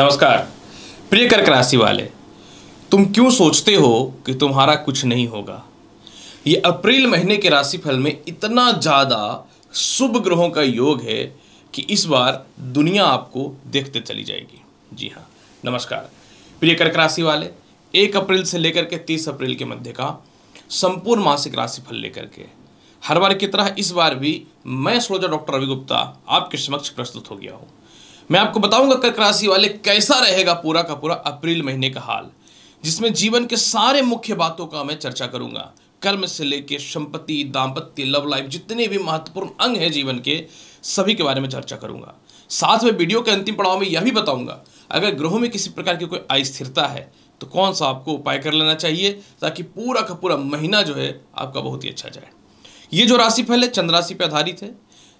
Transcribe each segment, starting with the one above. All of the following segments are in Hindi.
नमस्कार प्रिय कर्क राशि वाले तुम क्यों सोचते हो कि तुम्हारा कुछ नहीं होगा ये अप्रैल महीने के राशिफल में इतना ज़्यादा शुभ ग्रहों का योग है कि इस बार दुनिया आपको देखते चली जाएगी जी हाँ नमस्कार प्रिय कर्क राशि वाले एक अप्रैल से लेकर के तीस अप्रैल के मध्य का संपूर्ण मासिक राशिफल लेकर के हर बार की तरह इस बार भी मैं सोलोजा डॉक्टर रवि गुप्ता आपके समक्ष प्रस्तुत हो गया हूँ मैं आपको बताऊंगा कर्क राशि वाले कैसा रहेगा पूरा का पूरा अप्रैल महीने का हाल जिसमें जीवन के सारे मुख्य बातों का मैं चर्चा करूंगा कर्म से लेके संपत्ति दाम्पत्य लव लाइफ जितने भी महत्वपूर्ण अंग हैं जीवन के सभी के बारे में चर्चा करूंगा साथ में वीडियो के अंतिम पड़ाव में यह भी बताऊंगा अगर ग्रहों में किसी प्रकार की कोई अस्थिरता है तो कौन सा आपको उपाय कर लेना चाहिए ताकि पूरा का पूरा महीना जो है आपका बहुत ही अच्छा जाए ये जो फल है चंद्र राशि पर आधारित है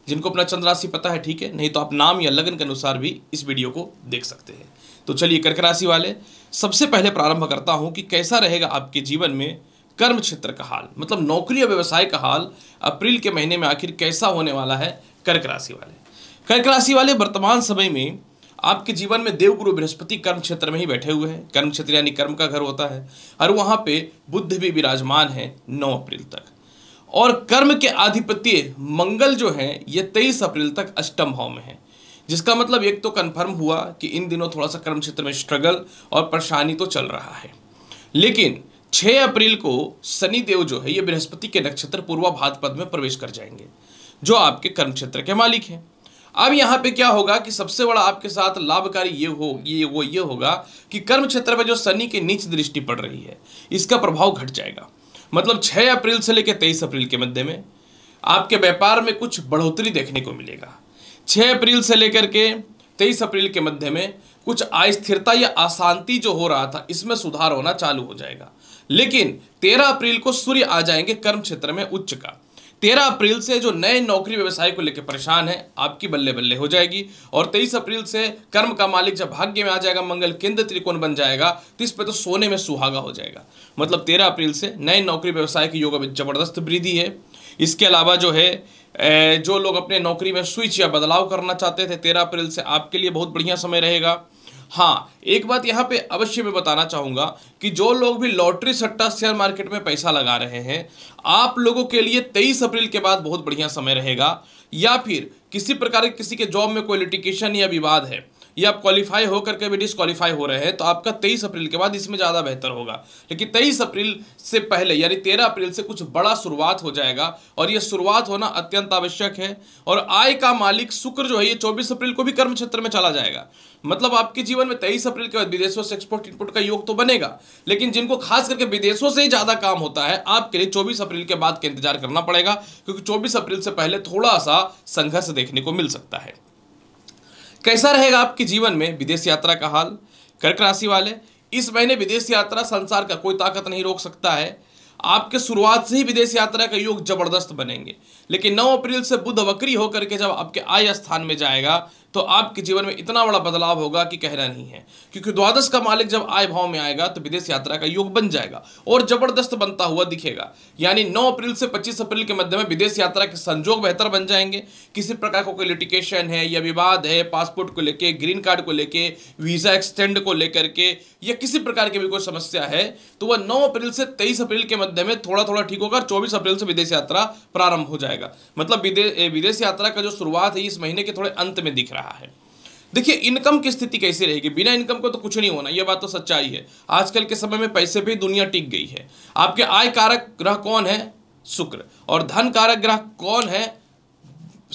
जिनको अपना चंद्र राशि पता है ठीक है नहीं तो आप नाम या लगन के अनुसार भी इस वीडियो को देख सकते हैं तो चलिए कर्क राशि वाले सबसे पहले प्रारंभ करता हूँ कि कैसा रहेगा आपके जीवन में कर्म क्षेत्र का हाल मतलब नौकरी और व्यवसाय का हाल अप्रैल के महीने में आखिर कैसा होने वाला है कर्क राशि वाले कर्क राशि वाले वर्तमान समय में आपके जीवन में देवगुरु बृहस्पति कर्म क्षेत्र में ही बैठे हुए हैं कर्म क्षेत्र यानी कर्म का घर होता है और वहाँ पे बुद्ध भी विराजमान है नौ अप्रैल तक और कर्म के आधिपत्य मंगल जो हैं ये तेईस अप्रैल तक अष्टम भाव में है जिसका मतलब एक तो कन्फर्म हुआ कि इन दिनों थोड़ा सा कर्म क्षेत्र में स्ट्रगल और परेशानी तो चल रहा है लेकिन 6 अप्रैल को सनी देव जो है ये बृहस्पति के नक्षत्र पूर्वा भाद्रपद में प्रवेश कर जाएंगे जो आपके कर्म क्षेत्र के मालिक हैं अब यहाँ पे क्या होगा कि सबसे बड़ा आपके साथ लाभकारी ये हो ये वो ये होगा कि कर्म क्षेत्र में जो शनि के नीच दृष्टि पड़ रही है इसका प्रभाव घट जाएगा मतलब 6 अप्रैल से लेकर 23 अप्रैल के मध्य में आपके व्यापार में कुछ बढ़ोतरी देखने को मिलेगा 6 अप्रैल से लेकर के 23 अप्रैल के मध्य में कुछ अस्थिरता या अशांति जो हो रहा था इसमें सुधार होना चालू हो जाएगा लेकिन 13 अप्रैल को सूर्य आ जाएंगे कर्म क्षेत्र में उच्च का तेरह अप्रैल से जो नए नौकरी व्यवसाय को लेकर परेशान है आपकी बल्ले बल्ले हो जाएगी और तेईस अप्रैल से कर्म का मालिक जब भाग्य में आ जाएगा मंगल केंद्र त्रिकोण बन जाएगा तो इस पर तो सोने में सुहागा हो जाएगा मतलब तेरह अप्रैल से नए नौकरी व्यवसाय के योग में जबरदस्त वृद्धि है इसके अलावा जो है जो लोग अपने नौकरी में स्विच या बदलाव करना चाहते थे तेरह अप्रैल से आपके लिए बहुत बढ़िया समय रहेगा हाँ एक बात यहाँ पे अवश्य मैं बताना चाहूँगा कि जो लोग भी लॉटरी सट्टा शेयर मार्केट में पैसा लगा रहे हैं आप लोगों के लिए तेईस अप्रैल के बाद बहुत बढ़िया समय रहेगा या फिर किसी प्रकार किसी के जॉब में कोई लिटिकेशन या विवाद है या आप क्वालिफाई होकर के भी डिसक्वालीफाई हो रहे हैं तो आपका तेईस अप्रैल के बाद इसमें ज़्यादा बेहतर होगा लेकिन तेईस अप्रैल से पहले यानी तेरह अप्रैल से कुछ बड़ा शुरुआत हो जाएगा और यह शुरुआत होना अत्यंत आवश्यक है और आय का मालिक शुक्र जो है ये चौबीस अप्रैल को भी कर्म क्षेत्र में चला जाएगा मतलब आपके जीवन में तेईस अप्रैल के बाद विदेशों से एक्सपोर्ट इनपुट का योग तो बनेगा लेकिन जिनको खास करके विदेशों से ही ज़्यादा काम होता है आपके लिए चौबीस अप्रैल के बाद का इंतजार करना पड़ेगा क्योंकि चौबीस अप्रैल से पहले थोड़ा सा संघर्ष देखने को मिल सकता है कैसा रहेगा आपके जीवन में विदेश यात्रा का हाल कर्क राशि वाले इस महीने विदेश यात्रा संसार का कोई ताकत नहीं रोक सकता है आपके शुरुआत से ही विदेश यात्रा का योग जबरदस्त बनेंगे लेकिन 9 अप्रैल से बुध वक्री होकर के जब आपके आय स्थान में जाएगा तो आपके जीवन में इतना बड़ा बदलाव होगा कि कहना नहीं है क्योंकि द्वादश का मालिक जब आय भाव में आएगा तो विदेश यात्रा का योग बन जाएगा और जबरदस्त बनता हुआ दिखेगा यानी नौ अप्रैल से पच्चीस अप्रैल के मध्य में विदेश यात्रा के संजोग बेहतर बन जाएंगे किसी प्रकार का को कोई लिटिकेशन है या विवाद है पासपोर्ट को लेकर ग्रीन कार्ड को लेकर वीजा एक्सटेंड को लेकर के या किसी प्रकार की भी कोई समस्या है तो वह नौ अप्रैल से तेईस अप्रैल के मध्य में थोड़ा थोड़ा ठीक होगा चौबीस अप्रैल से विदेश यात्रा प्रारंभ हो जाएगा मतलब विदेश यात्रा का जो शुरुआत है इस महीने के थोड़े अंत में दिख रहा है रहा है देखिए इनकम की स्थिति कैसी रहेगी बिना इनकम को तो कुछ नहीं होना यह बात तो सच्चाई है आजकल के समय में पैसे पर दुनिया टिक गई है आपके आय कारक ग्रह कौन है शुक्र और धन कारक ग्रह कौन है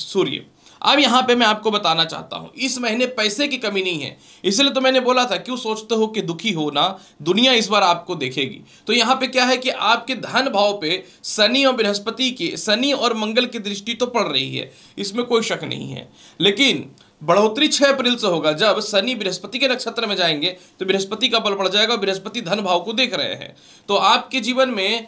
सूर्य अब यहां पे मैं आपको बताना चाहता हूं इस महीने पैसे की कमी नहीं है इसलिए तो मैंने बोला था क्यों सोचते हो कि दुखी हो ना दुनिया इस बार आपको देखेगी तो यहां पे क्या है कि आपके धन भाव पे शनि और बृहस्पति के शनि और मंगल की दृष्टि तो पड़ रही है इसमें कोई शक नहीं है लेकिन बढ़ोतरी 6 अप्रैल से होगा जब शनि बृहस्पति के नक्षत्र में जाएंगे तो बृहस्पति का बल पड़ जाएगा बृहस्पति धन भाव को देख रहे हैं तो आपके जीवन में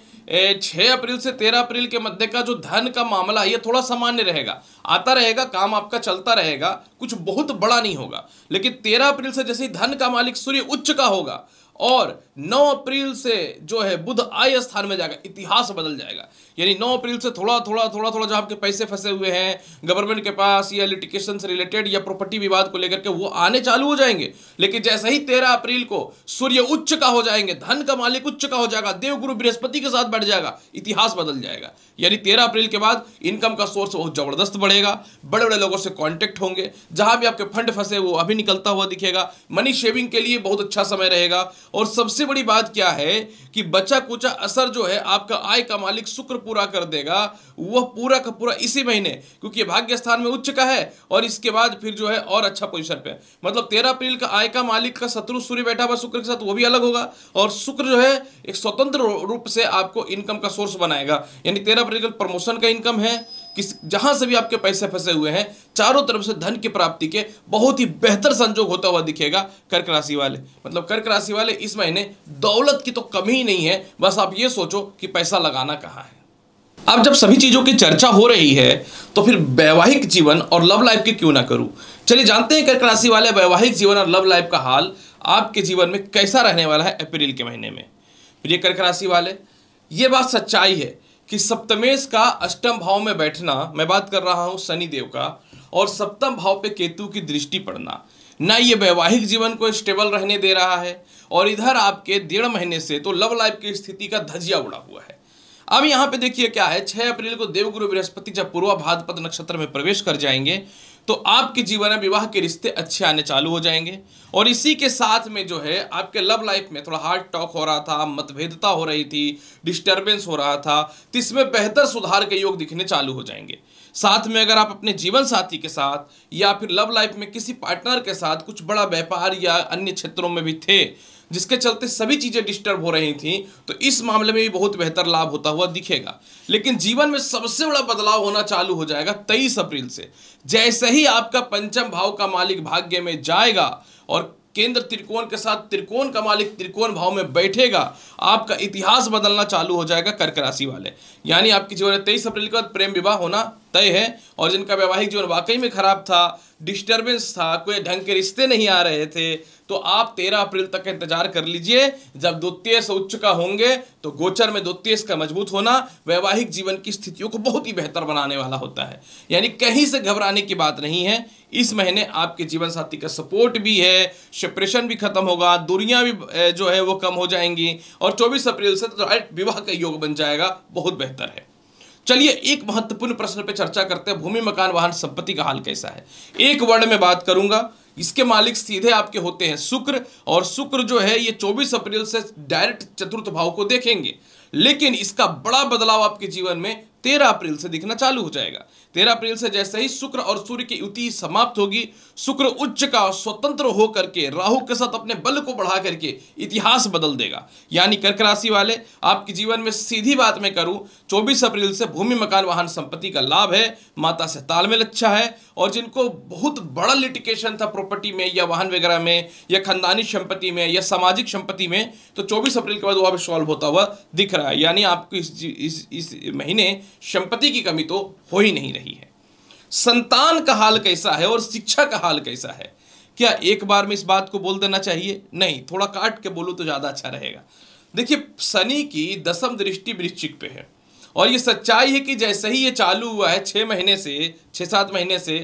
छह अप्रैल से तेरह अप्रैल के मध्य का जो धन का मामला है ये थोड़ा सामान्य रहेगा आता रहेगा काम आपका चलता रहेगा कुछ बहुत बड़ा नहीं होगा लेकिन तेरह अप्रैल से जैसे धन का मालिक सूर्य उच्च का होगा और 9 अप्रैल से जो है बुध आय स्थान में जाएगा इतिहास बदल जाएगा यानी 9 अप्रैल से थोड़ा थोड़ा थोड़ा थोड़ा जो आपके पैसे फंसे हुए हैं गवर्नमेंट के पास या लिटिकेशन से रिलेटेड या प्रॉपर्टी विवाद को लेकर के वो आने चालू हो जाएंगे लेकिन जैसे ही 13 अप्रैल को सूर्य उच्च का हो जाएंगे धन का मालिक उच्च का हो जाएगा देवगुरु बृहस्पति के साथ बढ़ जाएगा इतिहास बदल जाएगा यानी तेरह अप्रैल के बाद इनकम का सोर्स बहुत जबरदस्त बढ़ेगा बड़े बड़े लोगों से कॉन्टेक्ट होंगे जहां भी आपके फंड फंसे वो अभी निकलता हुआ दिखेगा मनी शेविंग के लिए बहुत अच्छा समय रहेगा और सबसे बड़ी बात क्या है कि बचा कुचा असर जो है आपका आय का मालिक शुक्र पूरा कर देगा वह पूरा का पूरा इसी महीने क्योंकि भाग्य स्थान में उच्च का है और इसके बाद फिर जो है और अच्छा पोजिशन पे मतलब तेरह अप्रैल का आय का मालिक का शत्रु सूर्य बैठा हुआ शुक्र के साथ वो भी अलग होगा और शुक्र जो है एक स्वतंत्र रूप से आपको इनकम का सोर्स बनाएगा यानी तेरह अप्रैल का प्रमोशन का इनकम है किस जहां से भी आपके पैसे फंसे हुए हैं चारों तरफ से धन की प्राप्ति के बहुत ही बेहतर संजोग होता हुआ दिखेगा कर्क राशि वाले मतलब कर्क राशि वाले इस महीने दौलत की तो कमी ही नहीं है बस आप ये सोचो कि पैसा लगाना कहाँ है अब जब सभी चीज़ों की चर्चा हो रही है तो फिर वैवाहिक जीवन और लव लाइफ की क्यों ना करूं चलिए जानते हैं कर्क राशि वाले वैवाहिक जीवन और लव लाइफ का हाल आपके जीवन में कैसा रहने वाला है अप्रैल के महीने में प्रिय कर्क राशि वाले ये बात सच्चाई है कि सप्तमेश का अष्टम भाव में बैठना मैं बात कर रहा हूँ शनिदेव का और सप्तम भाव पे केतु की दृष्टि पड़ना ना ये वैवाहिक जीवन को स्टेबल रहने दे रहा है और इधर आपके डेढ़ महीने से तो लव लाइफ की स्थिति का धजिया उड़ा हुआ है अब यहाँ पे देखिए क्या है 6 अप्रैल को देवगुरु बृहस्पति जब पूर्वा भाद्रपद नक्षत्र में प्रवेश कर जाएंगे तो आपके जीवन में विवाह के रिश्ते अच्छे आने चालू हो जाएंगे और इसी के साथ में जो है आपके लव लाइफ में थोड़ा हार्ड टॉक हो रहा था मतभेदता हो रही थी डिस्टर्बेंस हो रहा था तो इसमें बेहतर सुधार के योग दिखने चालू हो जाएंगे साथ में अगर आप अपने जीवन साथी के साथ या फिर लव लाइफ में किसी पार्टनर के साथ कुछ बड़ा व्यापार या अन्य क्षेत्रों में भी थे जिसके चलते सभी चीज़ें डिस्टर्ब हो रही थी तो इस मामले में भी बहुत बेहतर लाभ होता हुआ दिखेगा लेकिन जीवन में सबसे बड़ा बदलाव होना चालू हो जाएगा तेईस अप्रैल से जैसे ही आपका पंचम भाव का मालिक भाग्य में जाएगा और केंद्र त्रिकोण के साथ त्रिकोण का मालिक त्रिकोण भाव में बैठेगा आपका इतिहास बदलना चालू हो जाएगा कर्क राशि वाले यानी आपके जीवन में तेईस अप्रैल के बाद प्रेम विवाह होना तय है और जिनका वैवाहिक जीवन वाकई में खराब था डिस्टर्बेंस था कोई ढंग के रिश्ते नहीं आ रहे थे तो आप 13 अप्रैल तक इंतजार कर लीजिए जब द्वितीय उच्च का होंगे तो गोचर में द्वितीय का मजबूत होना वैवाहिक जीवन की स्थितियों को बहुत ही बेहतर बनाने वाला होता है यानी कहीं से घबराने की बात नहीं है इस महीने आपके जीवन साथी का सपोर्ट भी है सेपरेशन भी खत्म होगा दूरियां भी जो है वो कम हो जाएंगी और 24 अप्रैल से तो विवाह का योग बन जाएगा बहुत बेहतर है चलिए एक महत्वपूर्ण प्रश्न पर चर्चा करते हैं भूमि मकान वाहन संपत्ति का हाल कैसा है एक वर्ड में बात करूंगा इसके मालिक सीधे आपके होते हैं शुक्र और शुक्र जो है ये 24 अप्रैल से डायरेक्ट चतुर्थ भाव को देखेंगे लेकिन इसका बड़ा बदलाव आपके जीवन में 13 अप्रैल से दिखना चालू हो जाएगा तेरह अप्रैल से जैसे ही शुक्र और सूर्य की युति समाप्त होगी शुक्र उच्च का स्वतंत्र होकर के राहु के साथ अपने बल को बढ़ा करके इतिहास बदल देगा यानी कर्क राशि वाले आपके जीवन में सीधी बात मैं करूं 24 अप्रैल से भूमि मकान वाहन संपत्ति का लाभ है माता से तालमेल अच्छा है और जिनको बहुत बड़ा लिटिकेशन था प्रॉपर्टी में या वाहन वगैरह में या खानदानी संपत्ति में या सामाजिक संपत्ति में तो चौबीस अप्रैल के बाद वह सॉल्व होता हुआ दिख रहा है यानी आपको इस, इस महीने संपत्ति की कमी तो हो ही नहीं रही रही है संतान का हाल कैसा है और शिक्षा का हाल कैसा है क्या एक बार में इस बात को बोल देना चाहिए नहीं थोड़ा काट के बोलो तो ज़्यादा अच्छा रहेगा देखिए शनि की दसम दृष्टि वृश्चिक पे है और ये सच्चाई है कि जैसे ही ये चालू हुआ है छः महीने से छः सात महीने से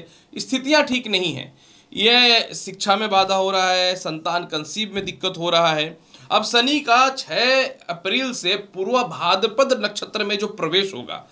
स्थितियाँ ठीक नहीं हैं ये शिक्षा में बाधा हो रहा है संतान कंसीव में दिक्कत हो रहा है अब शनि का छः अप्रैल से पूर्वा भाद्रपद नक्षत्र में जो प्रवेश होगा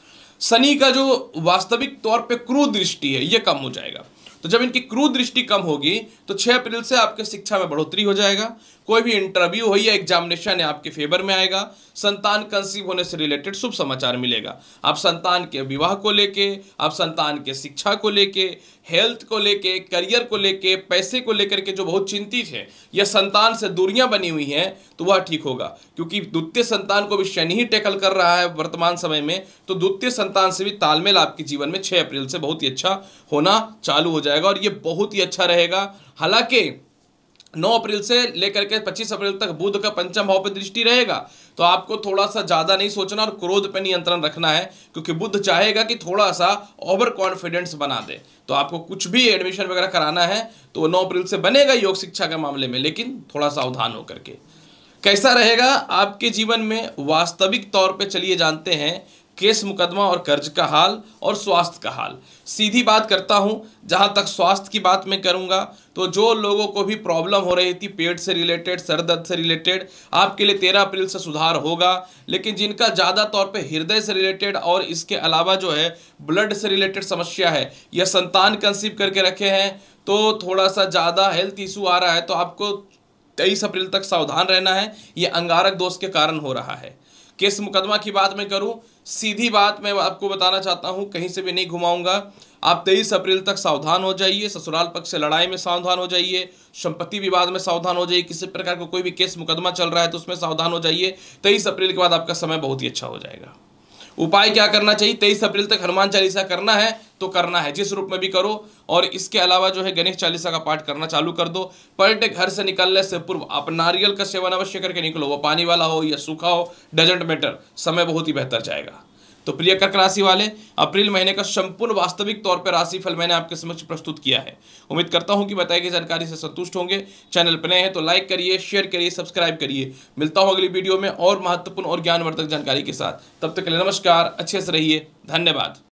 शनि का जो वास्तविक तौर पे क्रू दृष्टि है ये कम हो जाएगा तो जब इनकी क्रू दृष्टि कम होगी तो 6 अप्रैल से आपके शिक्षा में बढ़ोतरी हो जाएगा कोई भी इंटरव्यू हो या एग्जामिनेशन है आपके फेवर में आएगा संतान कंसीव होने से रिलेटेड शुभ समाचार मिलेगा आप संतान के विवाह को लेके आप संतान के शिक्षा को लेके हेल्थ को लेके करियर को लेके पैसे को लेकर के जो बहुत चिंतित है या संतान से दूरियां बनी हुई हैं तो वह ठीक होगा क्योंकि द्वितीय संतान को भी शनि ही टैकल कर रहा है वर्तमान समय में तो द्वितीय संतान से भी तालमेल आपके जीवन में छः अप्रैल से बहुत ही अच्छा होना चालू हो जाएगा और ये बहुत ही अच्छा रहेगा हालांकि 9 अप्रैल से लेकर के 25 अप्रैल तक बुध का पंचम भाव पर दृष्टि रहेगा तो आपको थोड़ा सा ज़्यादा नहीं सोचना और क्रोध पर नियंत्रण रखना है क्योंकि बुध चाहेगा कि थोड़ा सा ओवर कॉन्फिडेंस बना दे तो आपको कुछ भी एडमिशन वगैरह कराना है तो नौ अप्रैल से बनेगा योग शिक्षा के मामले में लेकिन थोड़ा सावधान होकर के कैसा रहेगा आपके जीवन में वास्तविक तौर पर चलिए जानते हैं केस मुकदमा और कर्ज का हाल और स्वास्थ्य का हाल सीधी बात करता हूँ जहाँ तक स्वास्थ्य की बात मैं करूँगा तो जो लोगों को भी प्रॉब्लम हो रही थी पेट से रिलेटेड सर दर्द से रिलेटेड आपके लिए तेरह अप्रैल से सुधार होगा लेकिन जिनका ज़्यादा तौर पे हृदय से रिलेटेड और इसके अलावा जो है ब्लड से रिलेटेड समस्या है या संतान कंसीव करके रखे हैं तो थोड़ा सा ज़्यादा हेल्थ इशू आ रहा है तो आपको तेईस अप्रैल तक सावधान रहना है ये अंगारक दोष के कारण हो रहा है केस मुकदमा की बात मैं करूँ सीधी बात मैं आपको बताना चाहता हूं कहीं से भी नहीं घुमाऊंगा आप तेईस अप्रैल तक सावधान हो जाइए ससुराल पक्ष से लड़ाई में सावधान हो जाइए संपत्ति विवाद में सावधान हो जाइए किसी प्रकार का को कोई भी केस मुकदमा चल रहा है तो उसमें सावधान हो जाइए तेईस अप्रैल के बाद आपका समय बहुत ही अच्छा हो जाएगा उपाय क्या करना चाहिए तेईस अप्रैल तक हनुमान चालीसा करना है तो करना है जिस रूप में भी करो और इसके अलावा जो है गणेश चालीसा का पाठ करना चालू कर दो पर डे घर से निकलने से पूर्व आप नारियल का सेवन अवश्य करके निकलो वो पानी वाला हो या सूखा हो डजेंट मैटर समय बहुत ही बेहतर जाएगा तो प्रिय कर्क राशि वाले अप्रैल महीने का संपूर्ण वास्तविक तौर पर राशि फल मैंने आपके समक्ष प्रस्तुत किया है उम्मीद करता हूं कि बताई गई जानकारी से संतुष्ट होंगे चैनल पर नए हैं तो लाइक करिए शेयर करिए सब्सक्राइब करिए मिलता हूं अगली वीडियो में और महत्वपूर्ण और ज्ञानवर्धक जानकारी के साथ तब तक के लिए नमस्कार अच्छे से रहिए धन्यवाद